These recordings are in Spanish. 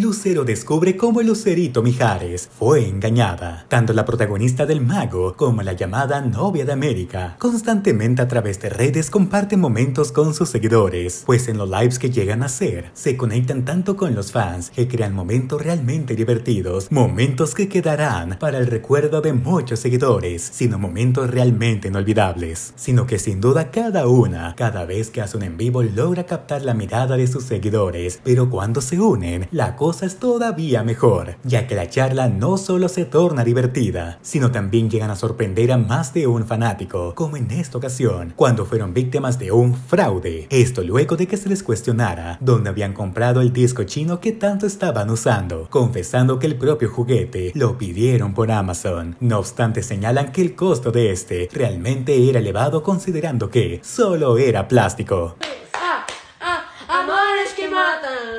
Lucero descubre cómo Lucerito Mijares fue engañada. Tanto la protagonista del mago como la llamada novia de América constantemente a través de redes comparten momentos con sus seguidores, pues en los lives que llegan a hacer se conectan tanto con los fans que crean momentos realmente divertidos, momentos que quedarán para el recuerdo de muchos seguidores, sino momentos realmente inolvidables, sino que sin duda cada una, cada vez que hace un en vivo logra captar la mirada de sus seguidores, pero cuando se unen, la cosa es todavía mejor, ya que la charla no solo se torna divertida, sino también llegan a sorprender a más de un fanático, como en esta ocasión, cuando fueron víctimas de un fraude. Esto luego de que se les cuestionara dónde habían comprado el disco chino que tanto estaban usando, confesando que el propio juguete lo pidieron por Amazon. No obstante, señalan que el costo de este realmente era elevado considerando que solo era plástico. Ah, ah, ah, que matan.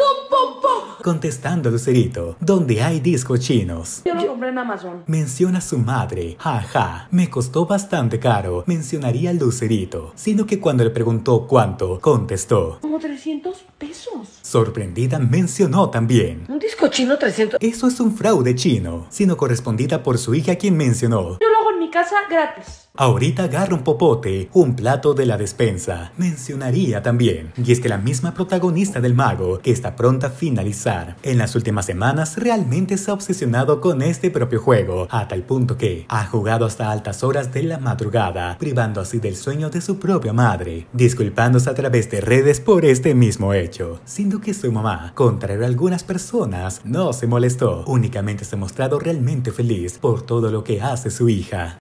Contestando a Lucerito, ¿dónde hay discos chinos? Yo lo compré en Amazon. Menciona su madre, jaja, me costó bastante caro, mencionaría Lucerito, sino que cuando le preguntó cuánto, contestó. Como 300 pesos. Sorprendida mencionó también. Un disco chino 300. Eso es un fraude chino, sino correspondida por su hija quien mencionó. Yo lo hago en mi casa gratis. Ahorita agarra un popote, un plato de la despensa. Mencionaría también, y es que la misma protagonista del mago, que está pronta a finalizar, en las últimas semanas realmente se ha obsesionado con este propio juego, a tal punto que ha jugado hasta altas horas de la madrugada, privando así del sueño de su propia madre, disculpándose a través de redes por este mismo hecho, siendo que su mamá, contra algunas personas, no se molestó, únicamente se ha mostrado realmente feliz por todo lo que hace su hija.